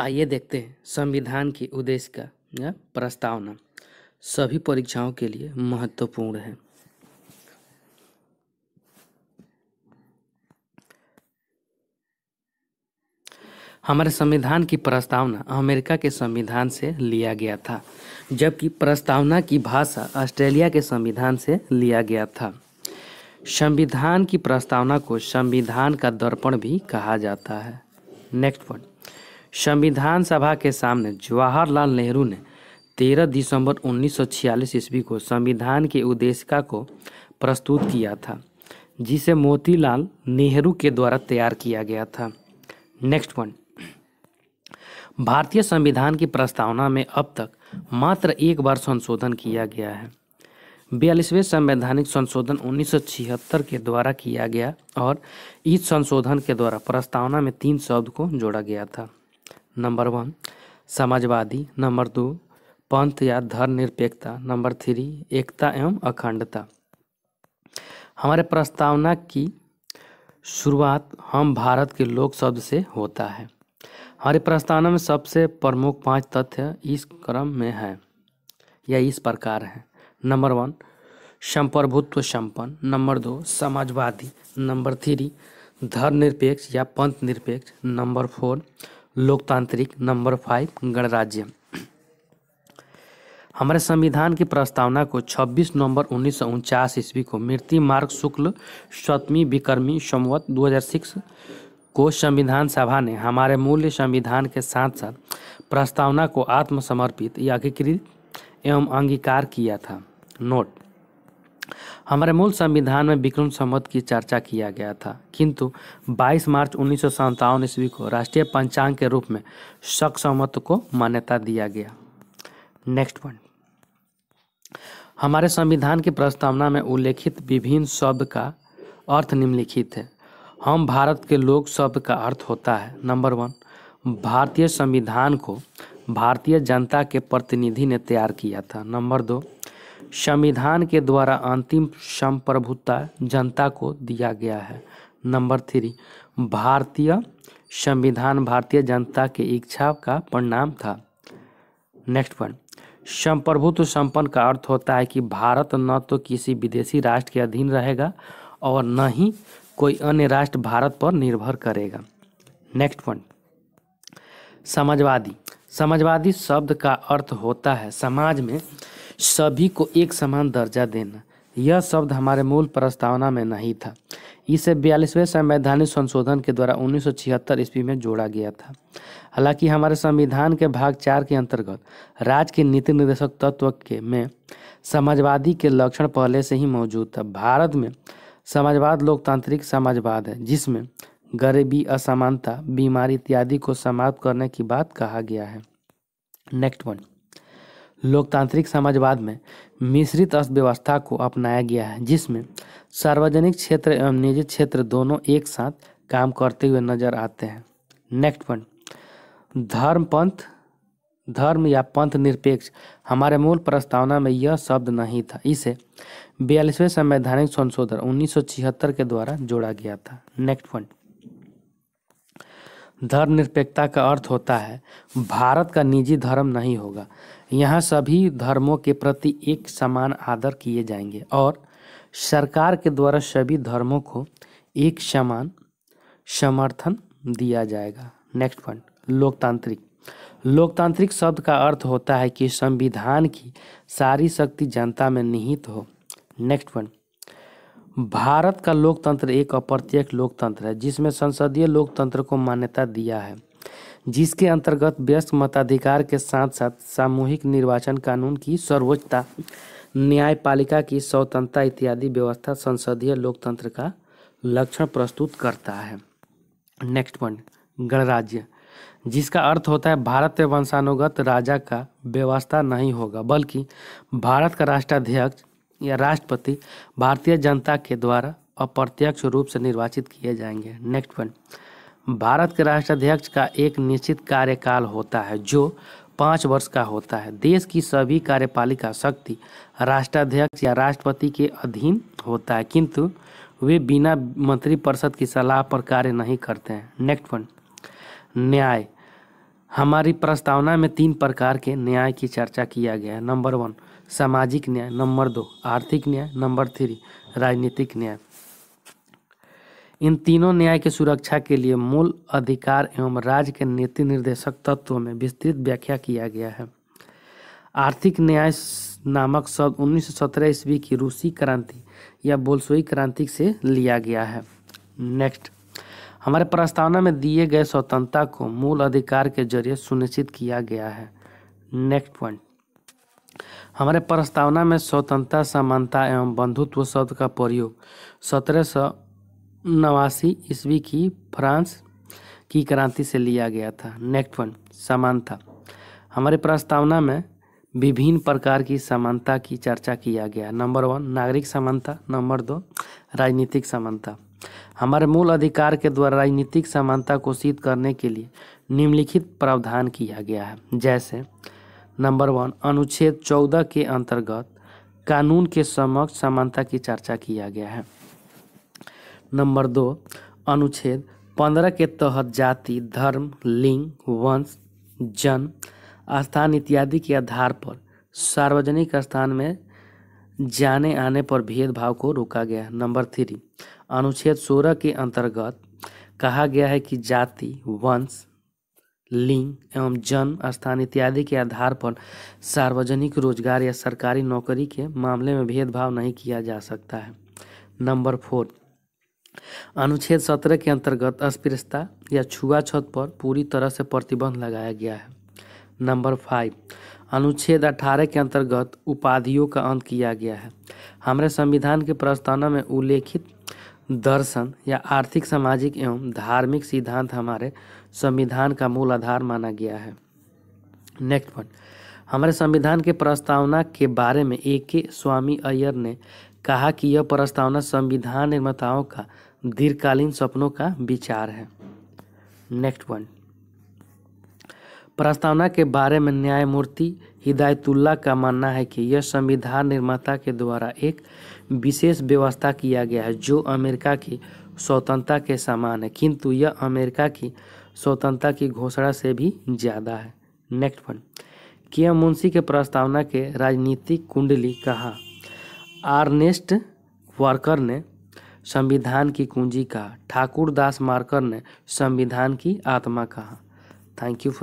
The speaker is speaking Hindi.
आइए देखते हैं संविधान के उद्देश्य का या प्रस्तावना सभी परीक्षाओं के लिए महत्वपूर्ण है हमारे संविधान की प्रस्तावना अमेरिका के संविधान से लिया गया था जबकि प्रस्तावना की भाषा ऑस्ट्रेलिया के संविधान से लिया गया था संविधान की प्रस्तावना को संविधान का दर्पण भी कहा जाता है नेक्स्ट पॉइंट संविधान सभा के सामने जवाहरलाल नेहरू ने 13 दिसंबर 1946 ईस्वी को संविधान की उद्देशिका को प्रस्तुत किया था जिसे मोतीलाल नेहरू के द्वारा तैयार किया गया था नेक्स्ट वन भारतीय संविधान की प्रस्तावना में अब तक मात्र एक बार संशोधन किया गया है बयालीसवें संवैधानिक संशोधन 1976 के द्वारा किया गया और इस संशोधन के द्वारा प्रस्तावना में तीन शब्द को जोड़ा गया था नंबर वन समाजवादी नंबर दो पंथ या धर्म निरपेक्षता नंबर थ्री एकता एवं अखंडता हमारे प्रस्तावना की शुरुआत हम भारत के लोक शब्द से होता है हमारे प्रस्तावना में सबसे प्रमुख पांच तथ्य इस क्रम में है या इस प्रकार हैं नंबर वन संप्रभुत्व संपन्न नंबर दो समाजवादी नंबर थ्री धर्मनिरपेक्ष या पंथ निरपेक्ष नंबर फोर लोकतांत्रिक नंबर फाइव गणराज्य हमारे संविधान की प्रस्तावना को 26 नवंबर उन्नीस ईस्वी को मृत्यु मार्ग शुक्ल सतमी विकर्मी संवत 2006 को संविधान सभा ने हमारे मूल्य संविधान के साथ साथ प्रस्तावना को आत्मसमर्पित या एवं अंगीकार किया था नोट हमारे मूल संविधान में विक्रम संवत की चर्चा किया गया था किंतु 22 मार्च उन्नीस सौ ईस्वी को राष्ट्रीय पंचांग के रूप में शक संवत को मान्यता दिया गया नेक्स्ट पॉइंट हमारे संविधान की प्रस्तावना में उल्लेखित विभिन्न शब्द का अर्थ निम्नलिखित है हम भारत के लोग शब्द का अर्थ होता है नंबर वन भारतीय संविधान को भारतीय जनता के प्रतिनिधि ने तैयार किया था नंबर दो संविधान के द्वारा अंतिम संप्रभुता जनता को दिया गया है नंबर थ्री भारतीय संविधान भारतीय जनता के इच्छा का परिणाम था नेक्स्ट पॉइंट संप्रभुत्व संपन्न का अर्थ होता है कि भारत न तो किसी विदेशी राष्ट्र के अधीन रहेगा और न ही कोई अन्य राष्ट्र भारत पर निर्भर करेगा नेक्स्ट पॉइंट समाजवादी समाजवादी शब्द का अर्थ होता है समाज में सभी को एक समान दर्जा देना यह शब्द हमारे मूल प्रस्तावना में नहीं था इसे बयालीसवें संवैधानिक संशोधन के द्वारा 1976 ईस्वी में जोड़ा गया था हालांकि हमारे संविधान के भाग चार के अंतर्गत राज्य के नीति निर्देशक तत्व के में समाजवादी के लक्षण पहले से ही मौजूद था भारत में समाजवाद लोकतांत्रिक समाजवाद है जिसमें गरीबी असमानता बीमारी इत्यादि को समाप्त करने की बात कहा गया है नेक्स्ट वन लोकतांत्रिक समाजवाद में मिश्रित अर्थव्यवस्था को अपनाया गया है जिसमें सार्वजनिक क्षेत्र एवं निजी क्षेत्र दोनों एक साथ काम करते हुए नजर आते हैं नेक्स्ट पॉइंट धर्म पंथ धर्म या पंथ निरपेक्ष हमारे मूल प्रस्तावना में यह शब्द नहीं था इसे बयालीसवें संवैधानिक संशोधन उन्नीस के द्वारा जोड़ा गया था नेक्स्ट पॉइंट धर्म निरपेक्षता का अर्थ होता है भारत का निजी धर्म नहीं होगा यहाँ सभी धर्मों के प्रति एक समान आदर किए जाएंगे और सरकार के द्वारा सभी धर्मों को एक समान समर्थन दिया जाएगा नेक्स्ट पॉइंट लोकतांत्रिक लोकतांत्रिक शब्द का अर्थ होता है कि संविधान की सारी शक्ति जनता में निहित हो नेक्स्ट पॉइंट भारत का लोकतंत्र एक अप्रत्यक्ष लोकतंत्र है जिसमें संसदीय लोकतंत्र को मान्यता दिया है जिसके अंतर्गत व्यस्त मताधिकार के साथ साथ सामूहिक निर्वाचन कानून की सर्वोच्चता न्यायपालिका की स्वतंत्रता इत्यादि व्यवस्था संसदीय लोकतंत्र का लक्षण प्रस्तुत करता है नेक्स्ट पॉइंट गणराज्य जिसका अर्थ होता है भारत में वंशानुगत राजा का व्यवस्था नहीं होगा बल्कि भारत का राष्ट्राध्यक्ष या राष्ट्रपति भारतीय जनता के द्वारा अप्रत्यक्ष रूप से निर्वाचित किए जाएंगे नेक्स्ट पॉइंट भारत के राष्ट्राध्यक्ष का एक निश्चित कार्यकाल होता है जो पाँच वर्ष का होता है देश की सभी कार्यपालिका शक्ति राष्ट्राध्यक्ष या राष्ट्रपति के अधीन होता है किंतु वे बिना मंत्रिपरिषद की सलाह पर कार्य नहीं करते हैं नेक्स्ट वन न्याय हमारी प्रस्तावना में तीन प्रकार के न्याय की चर्चा किया गया है नंबर वन सामाजिक न्याय नंबर दो आर्थिक न्याय नंबर थ्री राजनीतिक न्याय इन तीनों न्याय की सुरक्षा के लिए मूल अधिकार एवं राज्य के नीति निर्देशक तत्व में विस्तृत व्याख्या किया गया है आर्थिक न्याय नामक शब्द उन्नीस सौ सत्रह ईस्वी की रूसी क्रांति या बोल्सोई क्रांति से लिया गया है नेक्स्ट हमारे प्रस्तावना में दिए गए स्वतंत्रता को मूल अधिकार के जरिए सुनिश्चित किया गया है नेक्स्ट पॉइंट हमारे प्रस्तावना में स्वतंत्रता समानता एवं बंधुत्व शब्द का प्रयोग सत्रह सौ नवासी ईस्वी की फ्रांस की क्रांति से लिया गया था नेक्स्ट वन समानता हमारे प्रस्तावना में विभिन्न प्रकार की समानता की चर्चा किया गया नंबर वन नागरिक समानता नंबर दो राजनीतिक समानता हमारे मूल अधिकार के द्वारा राजनीतिक समानता को सिद्ध करने के लिए निम्नलिखित प्रावधान किया गया है जैसे नंबर वन अनुच्छेद चौदह के अंतर्गत कानून के समक्ष समानता की चर्चा किया गया है नंबर दो अनुच्छेद पंद्रह के तहत जाति धर्म लिंग वंश जन्म स्थान इत्यादि के आधार पर सार्वजनिक स्थान में जाने आने पर भेदभाव को रोका गया नंबर थ्री अनुच्छेद सोलह के अंतर्गत कहा गया है कि जाति वंश लिंग एवं जन्म स्थान इत्यादि के आधार पर सार्वजनिक रोजगार या सरकारी नौकरी के मामले में भेदभाव नहीं किया जा सकता है नंबर फोर अनुच्छेद सत्रह के अंतर्गत अस्पृश्यता या छुआछूत पर पूरी तरह से प्रतिबंध लगाया गया है नंबर फाइव अनुच्छेद 18 के अंतर्गत उपाधियों का अंत किया गया है हमारे संविधान के प्रस्तावना में उल्लेखित दर्शन या आर्थिक सामाजिक एवं धार्मिक सिद्धांत हमारे संविधान का मूल आधार माना गया है नेक्स्ट पॉइंट हमारे संविधान के प्रस्तावना के बारे में ए के स्वामी अय्यर ने कहा कि यह प्रस्तावना संविधान निर्माताओं का दीर्घकालीन सपनों का विचार है नेक्स्ट वन प्रस्तावना के बारे में न्यायमूर्ति हिदायतुल्ला का मानना है कि यह संविधान निर्माता के द्वारा एक विशेष व्यवस्था किया गया है जो अमेरिका की स्वतंत्रता के समान है किंतु यह अमेरिका की स्वतंत्रता की घोषणा से भी ज़्यादा है नेक्स्ट वन के मुंशी के प्रस्तावना के राजनीतिक कुंडली कहा आर्नेस्ट वर्कर ने संविधान की कुंजी कहा ठाकुर दास मार्कर ने संविधान की आत्मा कहा थैंक यू